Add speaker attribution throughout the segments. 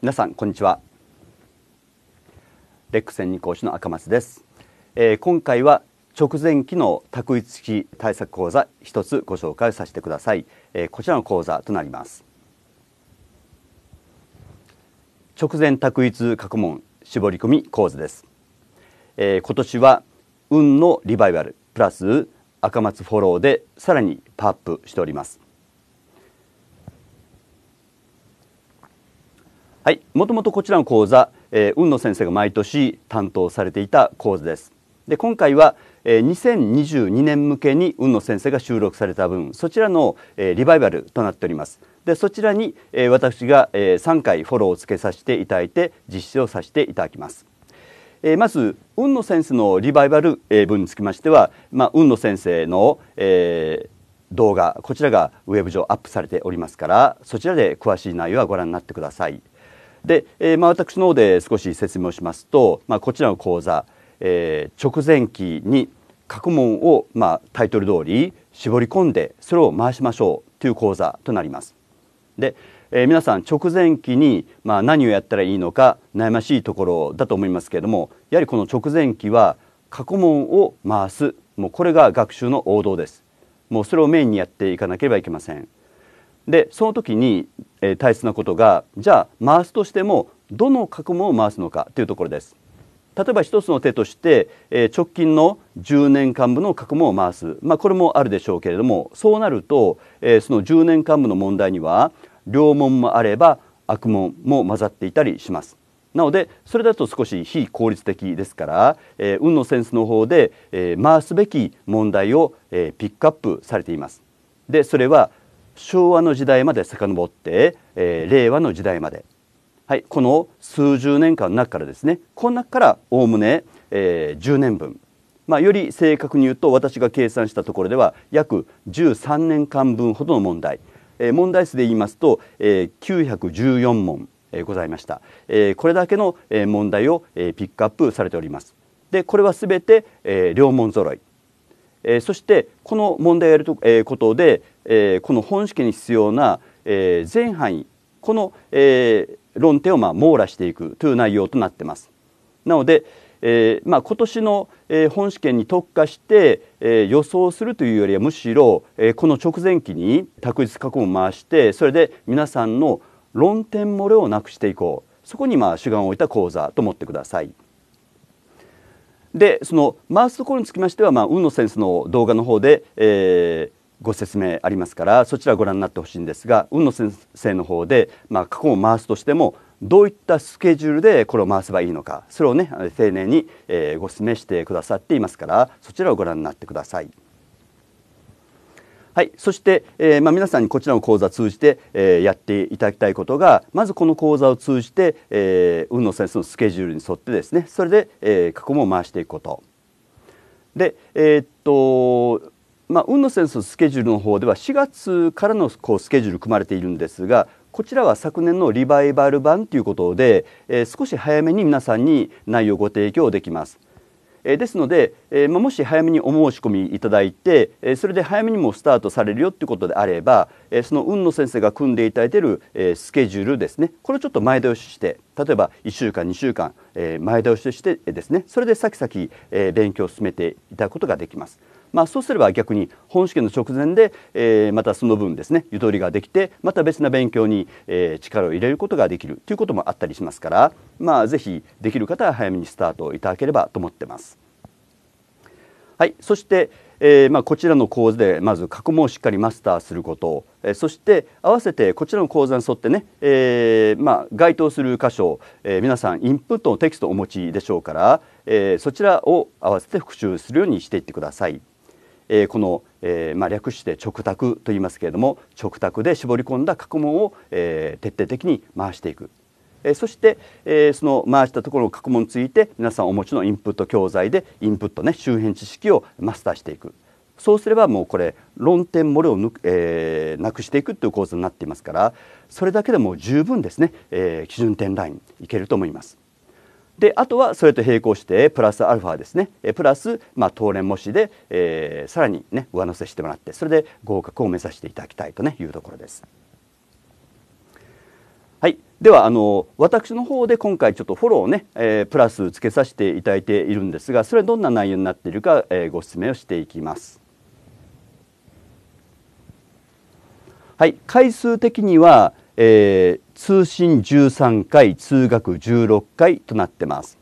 Speaker 1: 皆さんこんにちはレック専任講師の赤松です、えー、今回は直前期の択一式対策講座一つご紹介させてください、えー、こちらの講座となります直前択一過去問絞り込み講座です、えー、今年は運のリバイバルプラス赤松フォローでさらにパワーアップしておりますはい、もともとこちらの講座、えー、雲野先生が毎年担当されていた講座です。で今回は、えー、2022年向けに運野先生が収録された分そちらの、えー、リバイバルとなっております。でそちらに、えー、私が、えー、3回フォローをつけさせていただいて実施をさせていただきます。えー、まず雲野先生のリバイバル、え文につきましては、まあ、雲野先生の、えー、動画こちらがウェブ上アップされておりますからそちらで詳しい内容はご覧になってください。で、えーまあ、私の方で少し説明をしますと、まあ、こちらの講座、えー、直前期に過去問を、まあ、タイトル通り絞り込んでそれを回しましょうという講座となります。で、えー、皆さん直前期に、まあ、何をやったらいいのか悩ましいところだと思いますけれどもやはりこの直前期は過去問を回すもうこれが学習の王道です。もうそれをメインにやっていかなければいけません。でその時に、えー、大切なことがじゃあ回すとしてもどの過去問を回すのかというところです。例えば一つの手として、えー、直近の10年間分の過去問を回す、まあ、これもあるでしょうけれどもそうなると、えー、その10年間分の問題には良問もあれば悪問も混ざっていたりします。なのでそれだと少し非効率的ですから、えー、運のセンスの方で、えー、回すべき問題を、えー、ピックアップされています。でそれは昭和の時代まで遡って、えー、令和の時代まで、はい、この数十年間の中からですねこの中からおおむね、えー、10年分、まあ、より正確に言うと私が計算したところでは約13年間分ほどの問題、えー、問題数で言いますと、えー、914問、えー、ございました、えー、これだけの、えー、問題を、えー、ピックアップされておりますでこれはすべて、えー、両問揃い、えー、そしてこの問題をやると、えー、ことでえー、この本試験に必要な、えー、全範囲この、えー、論点をまあ網羅していくという内容となってます。なので、えーまあ、今年の、えー、本試験に特化して、えー、予想するというよりはむしろ、えー、この直前期に択一過去を回してそれで皆さんの論点漏れをなくしていこうそこにまあ主眼を置いた講座と思ってください。でその回すところにつきましては、まあ、海野先生の動画の方で、えー、ご説明ありますからそちらをご覧になってほしいんですが運野先生の方で、まあ、過去を回すとしてもどういったスケジュールでこれを回せばいいのかそれをね丁寧に、えー、ご説明してくださっていますからそちらをご覧になってください。はい、そして、えー、まあ、皆さんにこちらの講座を通じて、えー、やっていただきたいことがまずこの講座を通じて、えー、運の先生のスケジュールに沿ってですねそれで、え過去も回していくこと。で、えっとまあ、運野先生のスケジュールの方では4月からのこうスケジュール組まれているんですがこちらは昨年のリバイバル版ということで、えー、少し早めに皆さんに内容をご提供できます。えー、ですので、えー、もし早めにお申し込みいただいて、えそれで早めにもスタートされるよということであれば、えその運野先生が組んでいただいている、えスケジュールですねこれをちょっと前倒しして例えば1週間2週間、え前倒ししてですねそれで先々、え勉強を進めていただくことができます。まあ、そうすれば逆に本試験の直前で、えー、またその分ですねゆとりができてまた別な勉強に、えー、力を入れることができるということもあったりしますから、まあ、ぜひできる方は早めにスタートいただければと思ってます。はい、そして、えーまあ、こちらの講座でまず過去問をしっかりマスターすること、えー、そして合わせてこちらの講座に沿ってね、えーまあ、該当する箇所、えー、皆さんインプットのテキストをお持ちでしょうから、えー、そちらを合わせて復習するようにしていってください。えー、この、えーまあ、略して直卓と言いますけれども直卓で絞り込んだ過去問を、えー、徹底的に回していく。えー、そして、えー、その回したところの過去問について皆さんお持ちのインプット教材でインプットね周辺知識をマスターしていくそうすればもうこれ論点漏れをぬ、えー、なくしていくという構図になっていますからそれだけでも十分ですね、えー、基準点ラインいけると思います。であとはそれと並行してプラスアルファですねプラス、まあ、当連模試で、えー、さらにね上乗せしてもらってそれで合格を目指していただきたいと、ね、いうところです。はい、ではあの私の方で今回ちょっとフォローをね、えー、プラスつけさせていただいているんですがそれはどんな内容になっているか、えー、ご説明をしていきます。はい、回数的には、えー、通信13回通学16回となってます。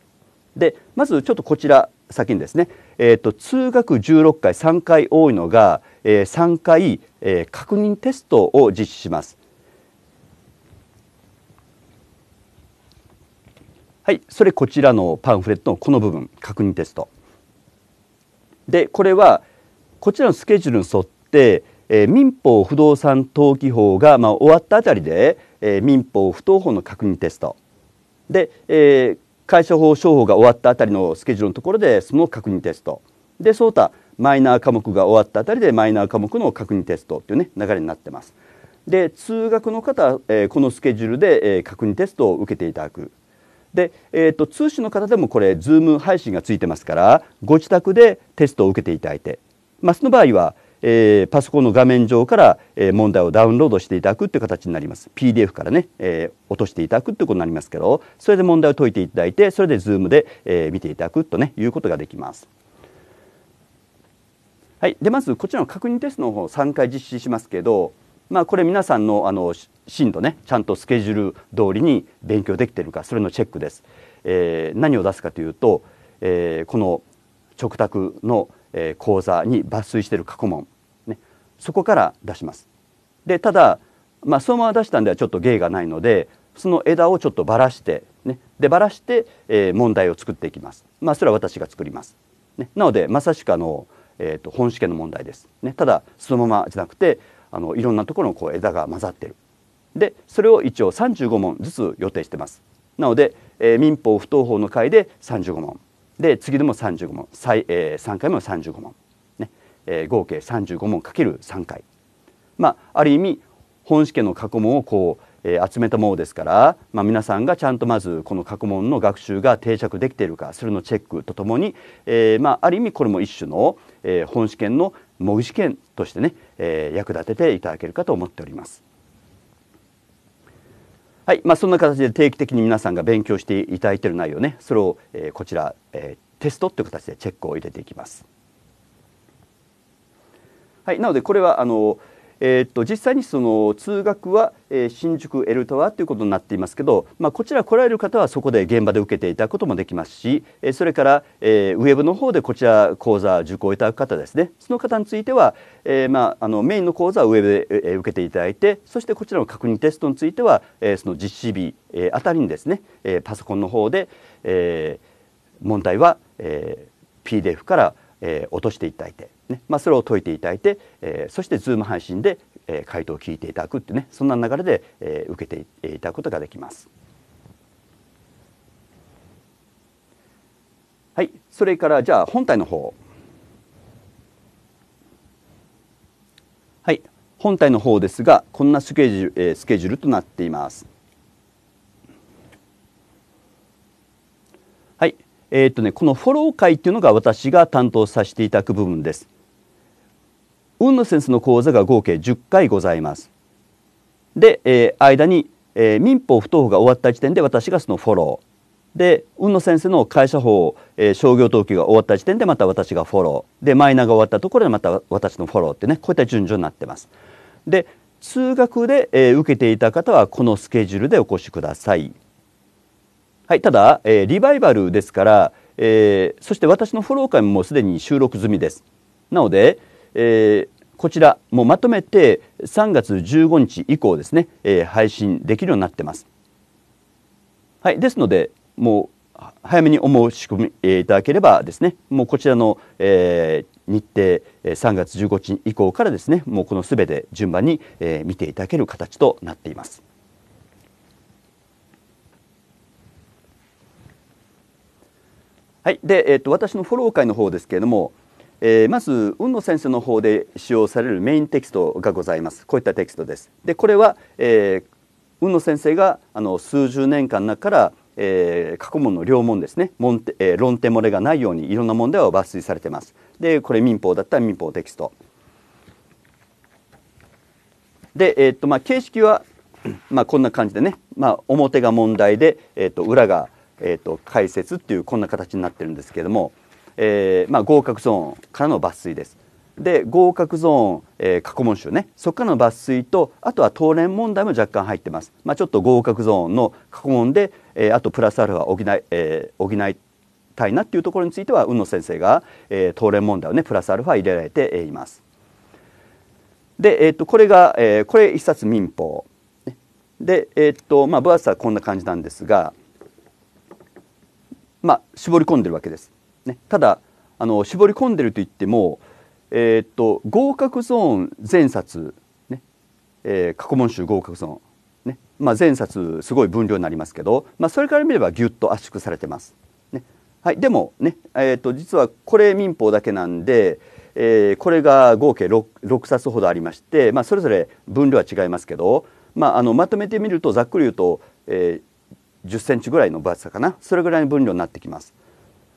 Speaker 1: でまずちょっとこちら先にですね、えーと、通学16回3回多いのが、えー、3回、えー、確認テストを実施します。はい、それこちらのパンフレットのこの部分確認テスト。でこれはこちらのスケジュールに沿って、えー、民法不動産登記法が、まあ、終わったあたりで、えー、民法不当法の確認テストで、えー、会社法商法が終わったあたりのスケジュールのところでその確認テストでその他マイナー科目が終わったあたりでマイナー科目の確認テストという、ね、流れになってます。で通学の方は、えー、このスケジュールで、えー、確認テストを受けていただく。で、えーと、通信の方でもこれ Zoom 配信がついてますからご自宅でテストを受けていただいて、まあ、その場合はえー、パソコンの画面上から、えー、問題をダウンロードしていただくという形になります PDF からね、えー、落としていただくということになりますけどそれで問題を解いていただいてそれで Zoom で、えー、見ていただくとねいうことができます。はい、でまずこちらの確認テストの方3回実施しますけど、まあ、これ皆さんのあの進度ねちゃんとスケジュール通りに勉強できているかそれのチェックです。えー、何を出すかというと、えー、この直卓のえ口座に抜粋している過去問、ね、そこから出します。でただ、まあ、そのまま出したんではちょっと芸がないのでその枝をちょっとばらして、ね、でばらして、えー、問題を作っていきます。まあ、それは私が作ります。ね、なのでまさしくあの、えーと、本試験の問題です。ね、ただそのままじゃなくてあのいろんなところのこう枝が混ざってる。でそれを一応35問ずつ予定してます。なので、えー、民法不当法の会で35問で次でも35問再、えー、3回目も35問、ねえー、合計35問かける3回、まあ、ある意味本試験の過去問をこう、えー、集めたものですから、まあ、皆さんがちゃんとまずこの過去問の学習が定着できているかそれのチェックとともに、えーまあ、ある意味これも一種の、えー、本試験の模擬試験としてね、えー、役立てていただけるかと思っております。はい、まあ、そんな形で定期的に皆さんが勉強していただいている内容ねそれを、えー、こちら、えー、テストという形でチェックを入れていきます。はい、なのでこれはあのえー、っと実際にその通学は、えー、新宿エルタワーということになっていますけど、まあ、こちら来られる方はそこで現場で受けていただくこともできますし、えー、それから、えー、ウェブの方でこちら講座受講いただく方ですねその方については、えーまあ、あのメインの講座はウェブで、えー、受けていただいてそしてこちらの確認テストについては、えー、その実施日、えー、あたりにですね、えー、パソコンの方で、えー、問題は、えー、PDF から、えー、落としていただいてねまあ、それを解いていただいて、えー、そしてズーム配信で、えー、回答を聞いていただくってねそんな流れで、えー、受けていただくことができます。はい、それからじゃあ本体の方。はい、本体の方ですがこんなスケジュ、ール、えー、スケジュールとなっています。はい、えー、っとねこのフォロー会っていうのが私が担当させていただく部分です。オンヌセンスの講座が合計10回ございます。で、えー、間に、えー、民法不登法が終わった時点で私がそのフォロー。で運野先生の会社法、えー、商業登記が終わった時点でまた私がフォローでマイナーが終わったところでまた私のフォローってねこういった順序になってます。で通学で、えー、受けていた方はこのスケジュールでお越しください。はい、ただ、えー、リバイバルですから、えそして私のフォロー会もすでに収録済みです。なので、えー、こちらもうまとめて3月15日以降ですね、えー、配信できるようになってます。はい、ですのでもう早めにお申し込み、えー、いただければですねもうこちらの、えー、日程3月15日以降からですねもうこのすべて順番に、えー、見ていただける形となっています。はい、で、えーと私のフォロー会の方ですけれどもえー、まず雲野先生の方で使用されるメインテキストがございますこういったテキストですでこれは、えー、雲野先生があの数十年間の中から、えー、過去問の両問ですね問、えー、論点漏れがないようにいろんな問題を抜粋されてますでこれ民法だったら民法テキストで、えー、っとまあ、形式は、まあ、こんな感じでね、まあ、表が問題で、えー、っと裏が、えー、っと解説っていうこんな形になってるんですけれどもえー、まあ、合格ゾーンからの抜粋です。で合格ゾーン、えー、過去問集ねそこからの抜粋とあとは当連問題も若干入ってます、まあ、ちょっと合格ゾーンの過去問で、えー、あとプラスアルファ補い,、えー、補いたいなっていうところについては海野先生が、えー、当連問題をねプラスアルファ入れられて、います。で、えー、っとこれが、えー、これ一冊民法。で、えー、っとまあ、分厚さはこんな感じなんですが、まあ、絞り込んでるわけです。ね、ただあの絞り込んでるといっても、えー、っと合格ゾーン全冊、ねえー、過去問集合格ゾーン、ねまあ、全冊すごい分量になりますけど、まあ、それから見ればギュッと圧縮されてます。ねはい、でもね、えー、っと実はこれ民法だけなんで、えー、これが合計 6, 6冊ほどありまして、まあ、それぞれ分量は違いますけど、まあ、あのまとめてみるとざっくり言うと、えー、1 0ンチぐらいの分厚さかなそれぐらいの分量になってきます。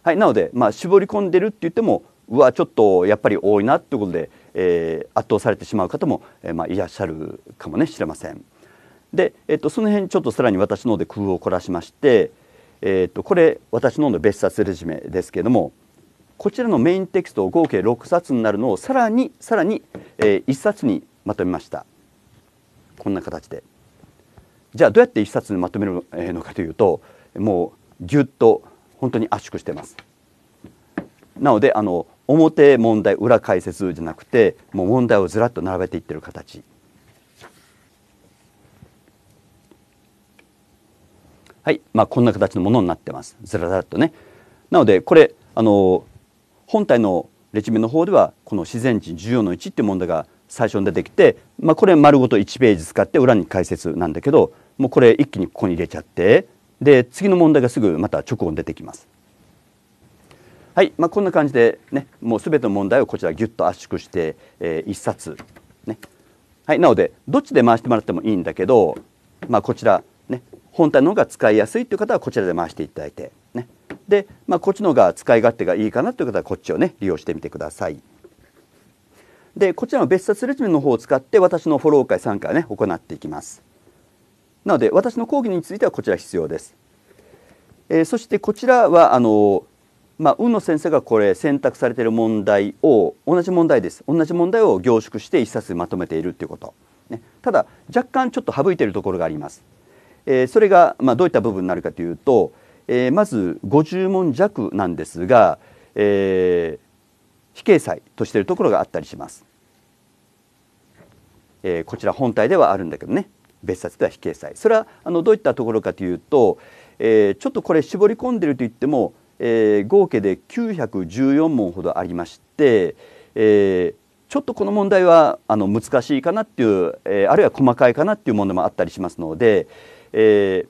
Speaker 1: はい、なので、まあ、絞り込んでるって言ってもうわちょっとやっぱり多いなってことで、えー、圧倒されてしまう方も、えー、まあ、いらっしゃるかも、ね、しれません。で、えーと、その辺ちょっとさらに私の方で工夫を凝らしまして、えーと、とこれ私の方の別冊レジュメですけれどもこちらのメインテキストを合計6冊になるのをさらにさらに、えー、1冊にまとめました。こんな形でじゃあどうやって1冊にまとめるのかというともうぎゅっと本当に圧縮してます。なのであの表問題裏解説じゃなくてもう問題をずらっと並べていってる形。はいまあ、こんな形のものになってますずらずらっとね。なのでこれあの本体のレジュメの方ではこの自然値14の1っていう問題が最初に出てきて、まあ、これ丸ごと1ページ使って裏に解説なんだけどもうこれ一気にここに入れちゃってで次の問題がすぐまた直後に出てきます。はい、まあ、こんな感じで、ね、もうすべての問題をこちらぎゅっと圧縮して、えー、1冊、ねはい、なのでどっちで回してもらってもいいんだけど、まあ、こちら、ね、本体の方が使いやすいという方はこちらで回していただいて、ね、で、まあ、こっちの方が使い勝手がいいかなという方はこっちを、ね、利用してみてください。でこちらの別冊レジュメの方を使って私のフォロー会参加を、ね、行っていきます。なので私の講義についてはこちら必要です。えー、そしてこちらはあの、まあ、運の先生がこれ選択されている問題を同じ問題です同じ問題を凝縮して1冊まとめているということ、ね、ただ若干ちょっと省いているところがあります。えー、それが、まあ、どういった部分になるかというと、えー、まず50問弱なんですが、えー、非掲載としているところがあったりします。えー、こちら本体ではあるんだけどね別冊では非掲載それはあのどういったところかというと、えー、ちょっとこれ絞り込んでるといっても、えー、合計で914問ほどありまして、えー、ちょっとこの問題はあの難しいかなっていう、えあるいは細かいかなっていう問題もあったりしますので、え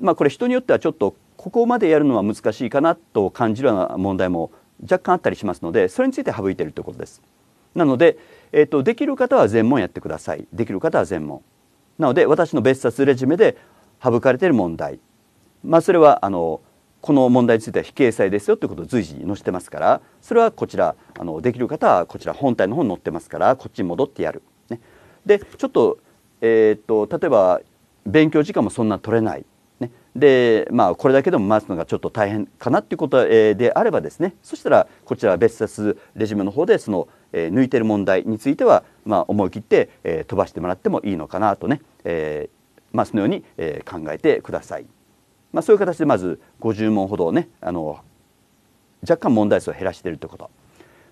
Speaker 1: まあ、これ人によってはちょっとここまでやるのは難しいかなと感じるような問題も若干あったりしますのでそれについて省いているということです。なので、えーとできる方は全問やってくださいできる方は全問なので私の別冊レジュメで省かれている問題、まあ、それはあのこの問題については非掲載ですよということを随時載せてますからそれはこちらあのできる方はこちら本体の方に載ってますからこっちに戻ってやる。ね、でちょっと,、えー、っと例えば勉強時間もそんな取れないで、まあ、これだけでも待つのがちょっと大変かなっていうことであればですねそしたらこちら別冊レジュメの方でその、え抜いてる問題については、まあ、思い切って、え飛ばしてもらってもいいのかなとね、えーまあ、そのように、え考えてください。まあ、そういう形でまず50問ほどねあの若干問題数を減らしているということ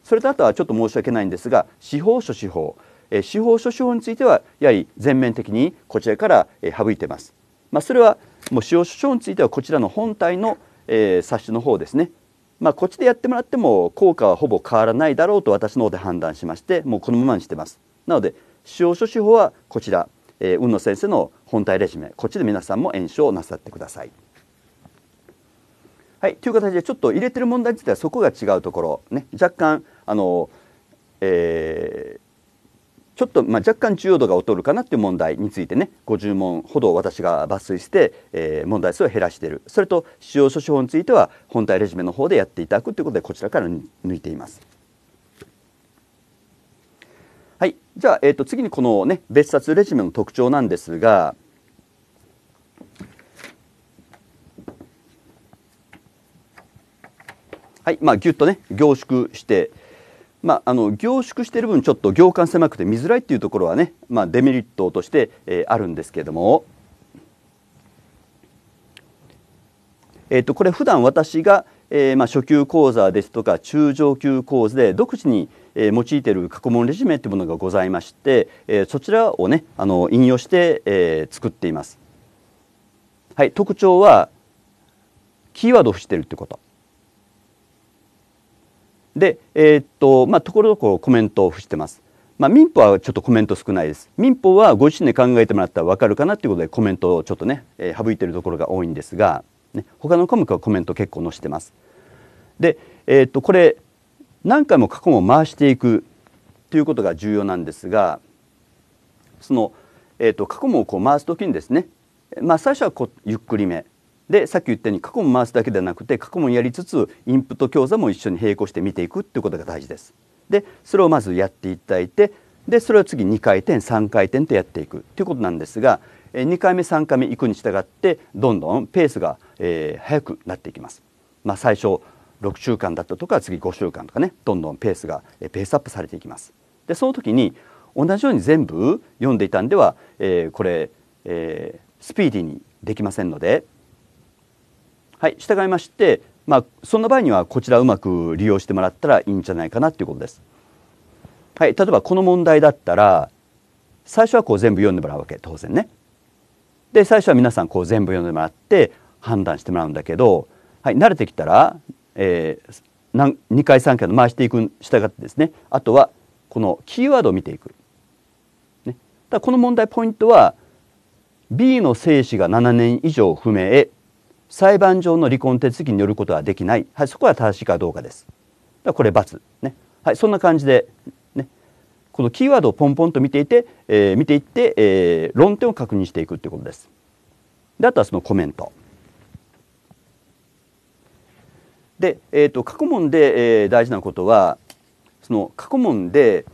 Speaker 1: それとあとはちょっと申し訳ないんですが司法書司法、え司法書司法についてはやはり全面的にこちらから、え省いてます。まあ、それはもう使用書書についてはこちらの本体の、えー、冊子の方ですね、まあ、こっちでやってもらっても効果はほぼ変わらないだろうと私の方で判断しましてもうこのままにしてますなので使用書手法はこちら、えー、雲野先生の本体レジュメこっちで皆さんも演習をなさってくださいはいという形でちょっと入れてる問題についてはそこが違うところね若干あの、えーちょっとまあ若干重要度が劣るかなっていう問題についてね50問ほど私が抜粋して、えー、問題数を減らしているそれと使用書手法については本体レジュメの方でやっていただくということでこちらから抜いています。はい、じゃあ、えー、と次にこの、ね、別冊レジュメの特徴なんですが、はいまあ、ぎゅっとね凝縮してまあ、あの凝縮している分ちょっと行間狭くて見づらいっていうところはね、まあ、デメリットとして、えー、あるんですけれども、えー、とこれ普段私が、えーまあ、初級講座ですとか中上級講座で独自に、えー、用いている過去問レジュメというものがございまして、えー、そちらをねあの引用して、えー、作っています。はい、特徴はキーワードを伏しているってこと。で、えー、っと、まあ、ところどころコメントをしてます。まあ、民法はちょっとコメント少ないです。民法はご自身で考えてもらったらわかるかなということでコメントをちょっとね、えー、省いているところが多いんですが、ね、他の科目はコメント結構載せてます。で、えー、っと、これ、何回も過去問を回していくということが重要なんですが、その、えー、っと、過去問をこう回す時にですね、まあ、最初はこうゆっくりめ。でさっき言ったように過去問回すだけではなくて過去問やりつつインプット教座も一緒に並行して見ていくっていうことが大事です。でそれをまずやっていただいてでそれを次2回転3回転とやっていくということなんですが2回目3回目行くに従ってどんどんペースが、えー、速くなっていきます。まあ、最初6週間だったとか次5週間とかねどんどんペースがペースアップされていきます。でその時に同じように全部読んでいたんでは、えー、これ、えー、スピーディーにできませんのではい、従いまして、まあ、そんな場合にはこちらうまく利用してもらったらいいんじゃないかなっていうことです。はい、例えばこの問題だったら最初はこう全部読んでもらうわけ当然ね。で最初は皆さんこう全部読んでもらって判断してもらうんだけど、はい、慣れてきたら、えー、2回3回の回していく従ってですねあとはこのキーワードを見ていく。ね、だこの問題ポイントは B の生死が7年以上不明裁判上の離婚手続きによることはできない、はい、そこは正しいかどうかです。これ×、ねはい、そんな感じで、ね、このキーワードをポンポンと見ていて、えー、見ていって、えー、論点を確認していくということです。であとはそのコメント。で、えーと、と過去問で、えー、大事なことはその過去問で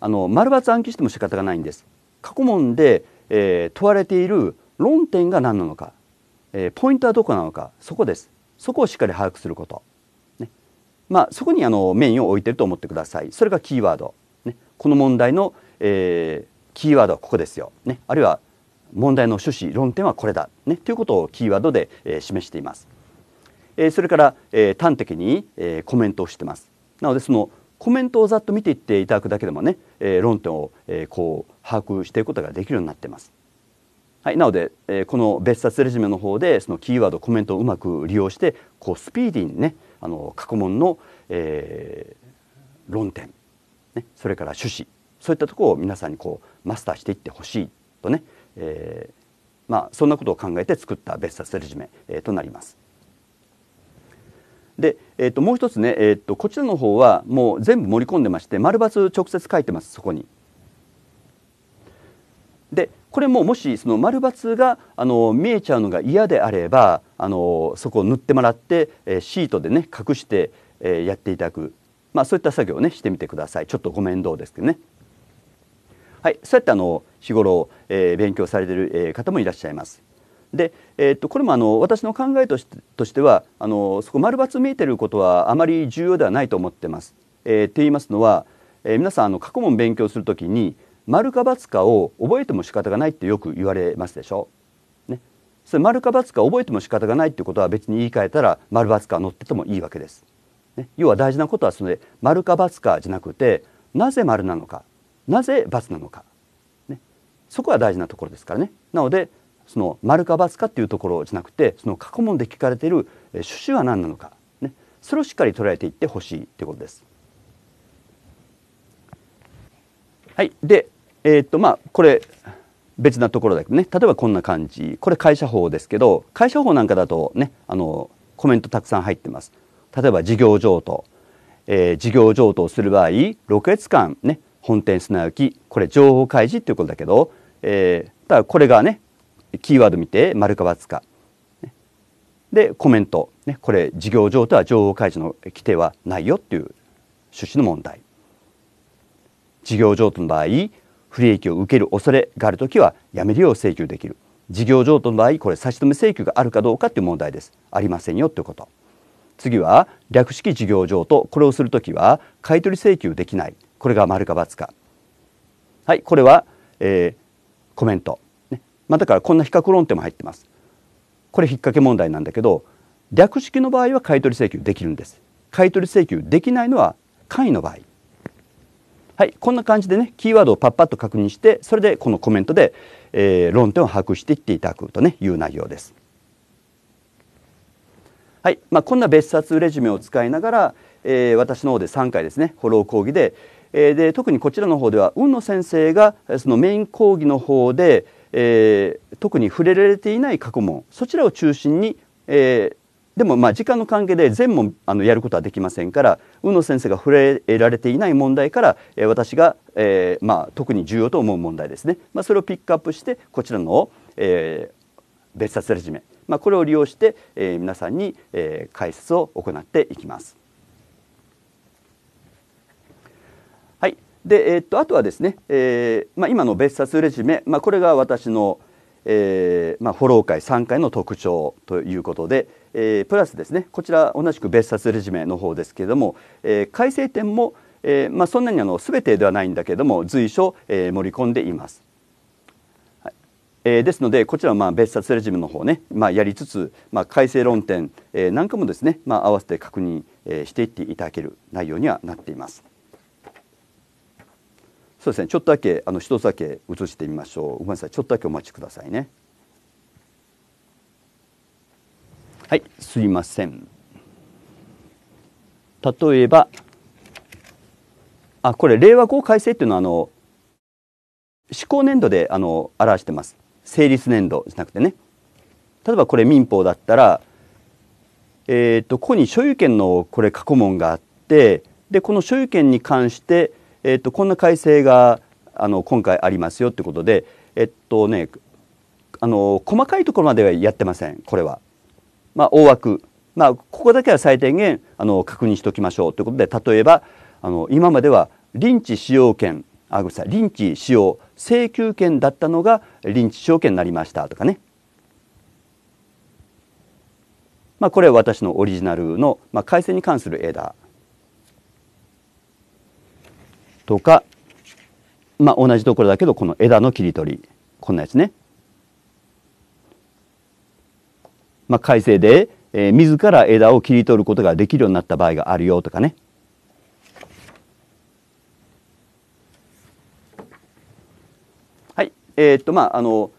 Speaker 1: あの丸抜暗記しても仕方がないんです。過去問で、えー、問われている論点が何なのかえー、ポイントはどこなのかそこですそこをしっかり把握すること、ね、まあそこにあのメインを置いてると思ってくださいそれがキーワード、ね、この問題の、えー、キーワードはここですよ、ね、あるいは問題の趣旨論点はこれだ、ね、ということをキーワードで、えー、示しています、えー、それから、えー、端的に、えー、コメントをしてますなのでそのコメントをざっと見ていっていただくだけでもね、えー、論点を、えー、こう把握していくことができるようになっていますはい、なので、えー、この別冊レジュメの方でそのキーワードコメントをうまく利用してこうスピーディーにねあの過去問の、えー、論点、ね、それから趣旨そういったところを皆さんにこうマスターしていってほしいとね、えー、まあ、そんなことを考えて作った別冊レジュメ、えー、となります。で、えー、ともう一つね、えー、とこちらの方はもう全部盛り込んでまして丸×直接書いてますそこに。で、これももしその丸×があの見えちゃうのが嫌であればあのそこを塗ってもらって、えシートでね隠して、えやっていただく、まあ、そういった作業をねしてみてくださいちょっとご面倒ですけどね。はい、そうやってあの日頃、え勉強されている、え方もいらっしゃいます。で、えっとこれもあの私の考えとしてとしてはあのそこ丸×見えてることはあまり重要ではないと思ってます。えー、って言いますのは、え皆さんあの過去問勉強するときに丸か×かを覚えても仕方がないってよく言われますでしょ。ね、それ丸か×か覚えても仕方がないってことは別に言い換えたら丸×か乗っててもいいわけです。ね、要は大事なことはそれ丸か×かじゃなくてなぜ丸なのかなぜ×なのか、ね、そこは大事なところですからね。なのでその丸か×かっていうところじゃなくてその過去問で聞かれている趣旨は何なのか、ね、それをしっかり捉えていってほしいということです。はい、でえー、っとまあこれ別なところだけどね例えばこんな感じこれ会社法ですけど会社法なんかだとねあのコメントたくさん入ってます。例えば事業譲渡、えー、事業譲渡をする場合6月間ね本店すなわちこれ情報開示っていうことだけど、えー、ただこれがねキーワード見て丸か×か。でコメント、ね、これ事業譲渡は情報開示の規定はないよっていう趣旨の問題。事業譲渡の場合不利益を受ける恐れがあるときはやめるよう請求できる事業譲渡の場合これ差し止め請求があるかどうかという問題ですありませんよということ次は略式事業譲渡これをするときは買取請求できないこれが丸か×かはいこれは、えー、コメント、ね、まあ、だからこんな比較論点も入ってますこれ引っ掛け問題なんだけど略式の場合は買取請求できるんです買取請求できないのは簡易の場合はい、こんな感じでねキーワードをパッパッと確認してそれでこのコメントで、えー、論点を把握していっていただくと、ね、いう内容です。はいまあ、こんな別冊レジュメを使いながら、えー、私の方で3回ですねフォロー講義で,、えー、で特にこちらの方では海野先生がそのメイン講義の方で、えー、特に触れられていない過去問そちらを中心に、えー、でもまあ時間の関係で全問あのやることはできませんから宇野先生が触れられていない問題から、え私が、えまあ、特に重要と思う問題ですね、まあ、それをピックアップしてこちらのえ別冊レジュメ、まあ、これを利用して、えー、皆さんに、え解説を行っていきます。はい、で、えっとあとはですね、えまあ、今の別冊レジュメ、まあ、これが私のえーまあ、フォロー会3回の特徴ということで、えー、プラスですねこちら同じく別冊レジュメの方ですけれども、えー、改正点も、えーまあ、そんなにあの全てではないんだけれども随所、えー、盛り込んでいます。えー、ですのでこちらはまあ別冊レジュメの方ね、まあ、やりつつ、まあ、改正論点、えー、なんかもですね、まあ、合わせて確認、えー、していっていただける内容にはなっています。そうですねちょっとだけあの一つだけ映してみましょうごめんなさいちょっとだけお待ちくださいねはいすいません例えばあこれ令和法改正っていうのはあの施行年度であの表してます成立年度じゃなくてね例えばこれ民法だったら、えーとここに所有権のこれ過去問があってでこの所有権に関してえっと、こんな改正があの今回ありますよってことで、えっとね、あの細かいところまではやってませんこれは。まあ、大枠、まあ、ここだけは最低限あの確認しておきましょうということで例えばあの今までは臨時使用権あごめんなさい臨地使用請求権だったのが臨時使用権になりましたとかね。まあ、これは私のオリジナルの、まあ、改正に関する絵だとか、まあ、同じところだけどこの枝の切り取りこんなやつね。まあ、改正で、えー、自ら枝を切り取ることができるようになった場合があるよとかね。はい、えー、っとまああの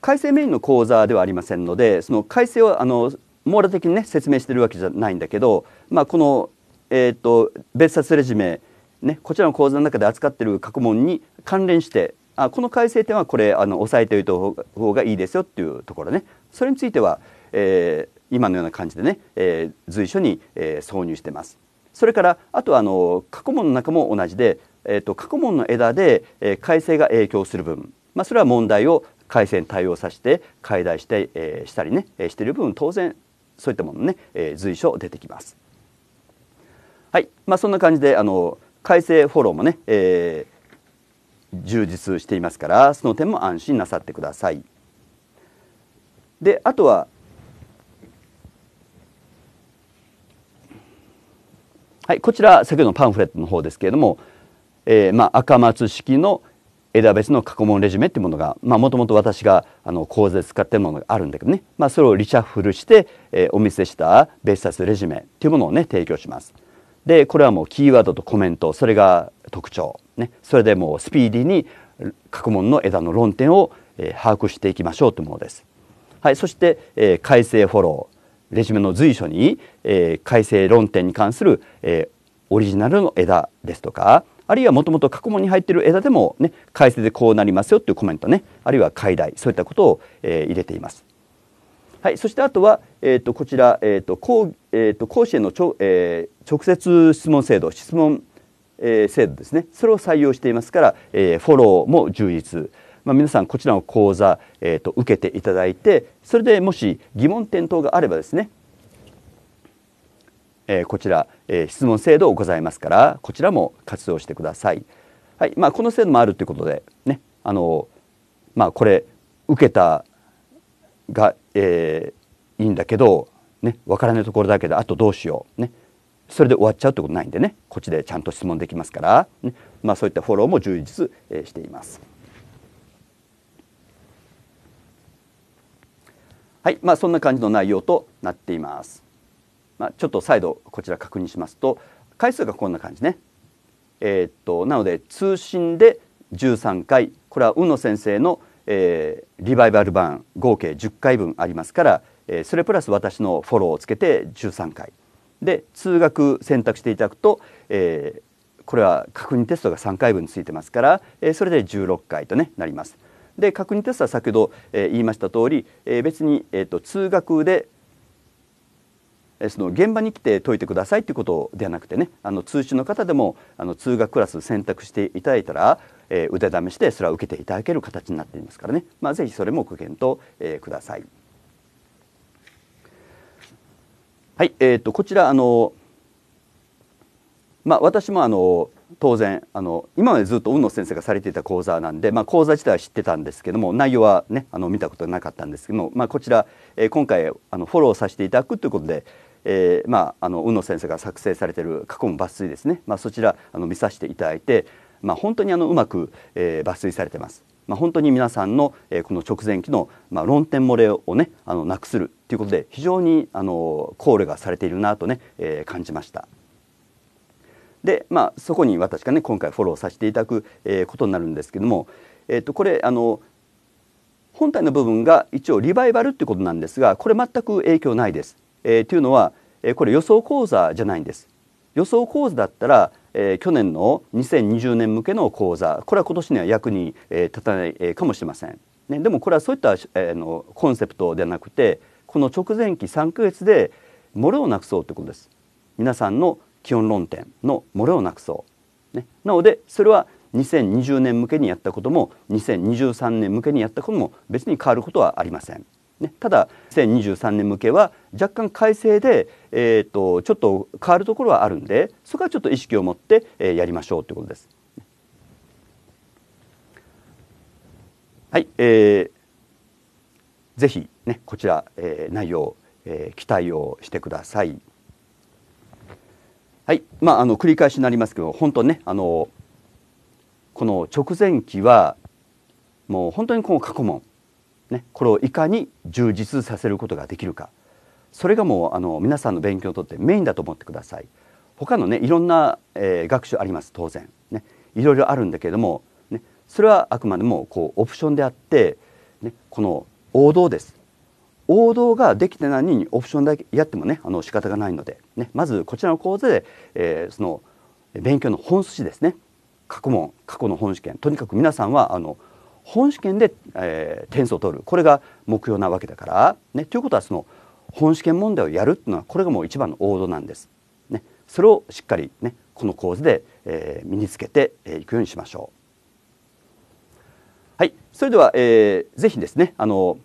Speaker 1: 改正メインの講座ではありませんのでその改正をあの網羅的にね説明してるわけじゃないんだけど、まあ、この、えーっと、別冊レジュメね、こちらの講座の中で扱ってる過去問に関連してあこの改正点はこれあの押さえておいた方がいいですよっていうところねそれについては、えー、今のような感じでね、えー、随所に、えー、挿入してます。それからあとはあの過去問の中も同じで、えーと、過去問の枝で、えー、改正が影響する分、まあ、それは問題を改正に対応させて解題して、えー、したりね、えー、している分当然そういったものね、えー、随所出てきます。はい、まあ、そんな感じであの改正フォローもね、えー、充実していますからその点も安心なさってください。であとははい、こちら先ほどのパンフレットの方ですけれども、えーまあ、赤松式の枝別の過去問レジュメっていうものがもともと私があの講座で使ってるものがあるんだけどね、まあ、それをリシャッフルして、えー、お見せした別冊レジュメっていうものをね提供します。でこれはもうキーワードとコメントそれが特徴、ね、それでもうスピーディーに各問の枝の論点を、えー、把握していきましょうというものです。はい、そして、えー、改正フォローレジュメの随所に、えー、改正論点に関する、えー、オリジナルの枝ですとかあるいはもともと過去問に入っている枝でも、ね、改正でこうなりますよというコメントねあるいは解題そういったことを、えー、入れています。はい、そしてあとは、えーと、こちら、えーと講えーと、と講師へのちょ、えー、直接質問制度質問、えー、制度ですねそれを採用していますから、えー、フォローも充実、まあ、皆さんこちらの講座、えーと、受けていただいてそれでもし疑問点等があればですね、えー、こちら、えー、質問制度ございますからこちらも活用してください。はいまあ、この制度もあるということでねあの、まあ、これ受けたが、えー、いいんだけど、ね、分からないところだけであとどうしようねそれで終わっちゃうってことないんでねこっちでちゃんと質問できますから、ねまあ、そういったフォローも充実しています。はいまあ、そんな感じの内容となっています。まあ、ちょっと再度こちら確認しますと回数がこんな感じね。えー、っとなので通信で13回これは宇野先生の、えー、リバイバル版合計10回分ありますから、えー、それプラス私のフォローをつけて13回。で通学選択していただくと、えー、これは確認テストが3回分ついてますから、えー、それで16回と、ね、なります。で確認テストは先ほど、えー、言いました通り、えー、別に、えーと、通学でその現場に来て解いてくださいということではなくてねあの通知の方でもあの通学クラス選択していただいたら、えー、腕試しでそれは受けていただける形になっていますからね、まあ、ぜひそれもご検討、えー、ください。はい、えーと、こちらあの、まあ、私もあの当然あの今までずっと海野先生がされていた講座なんで、まあ、講座自体は知ってたんですけども内容は、ね、あの見たことなかったんですけども、まあ、こちら、えー、今回あのフォローさせていただくということで、えーまあ、あの海野先生が作成されている過去の抜粋ですね、まあ、そちらあの見させていただいて、まあ、本当にあのうまく、えー、抜粋されてます。まあ、本当に皆さんの、えー、この直前期の、まあ、論点漏れをねあのなくするということで非常にあの考慮がされているなとね、えー、感じました。でまあそこに私がね今回フォローさせていただく、えー、ことになるんですけども、えーと、これあの本体の部分が一応リバイバルってことなんですがこれ全く影響ないです。えー、というのは、えー、これ予想講座じゃないんです。予想講座だったらえー、去年の2020年向けの講座これは今年には役に、えー、立たない、えー、かもしれません、ね、でもこれはそういった、えー、のコンセプトではなくてこの直前期3ヶ月で漏れをなくそうということです皆さんの基本論点の漏れをなくそう、ね、なのでそれは2020年向けにやったことも2023年向けにやったことも別に変わることはありませんね、ただ2023年向けは若干改正で、えーと、ちょっと変わるところはあるんでそこはちょっと意識を持って、えー、やりましょうということです。はい、えー、ぜひ、ね、こちら、えー、内容、えー、期待をしてください。はいまあ、あの繰り返しになりますけど本当ねあのこの直前期はもう本当にこの過去問ね、これをいかに充実させることができるかそれがもうあの皆さんの勉強にとってメインだと思ってください他のねいろんな、えー、学習あります当然ねいろいろあるんだけれども、ね、それはあくまでもこうオプションであって、ね、この王道です王道ができてないのにオプションだけやってもねあの仕方がないので、ね、まずこちらの講座で、えー、その勉強の本筋ですね過去問過去の本試験とにかく皆さんはあの本試験で、えー、点数を取るこれが目標なわけだから、ね、ということはその本試験問題をやるっていうのはこれがもう一番の王道なんです。ね、それをしっかり、ね、この構図で、えー、身につけてい、えー、くようにしましょう。はい、それでは、えー、ぜひですねあの、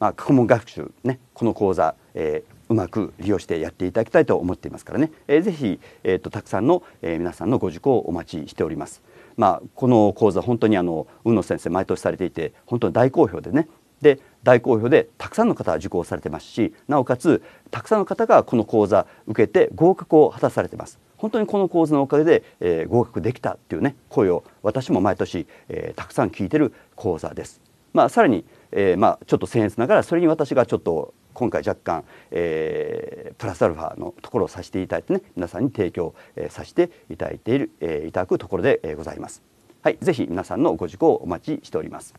Speaker 1: まあ、過去問学習、ね、この講座、えー、うまく利用してやっていただきたいと思っていますからね、えー、ぜひ、えーと、とたくさんの、えー、皆さんのご受講をお待ちしております。まあ、この講座本当にあの宇野先生毎年されていて本当に大好評でねで大好評でたくさんの方が受講されてますしなおかつたくさんの方がこの講座受けて合格を果たされてます。本当にこの講座のおかげで、えー、合格できたっていうね声を私も毎年、えー、たくさん聞いてる講座です。まあ、さらに、えーまあ、ちょっと僭越ながらそれに私がちょっと今回若干、えー、プラスアルファのところをさせていただいてね皆さんに提供、えー、させていただいている、えー、いただくところで、えございます。はい、ぜひ皆さんのご受講をお待ちしております。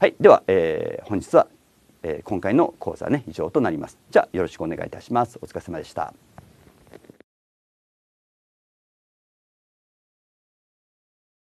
Speaker 1: はい、では、えー、本日は、えー、今回の講座ね以上となります。じゃよろしくお願いいたします。お疲れ様でした。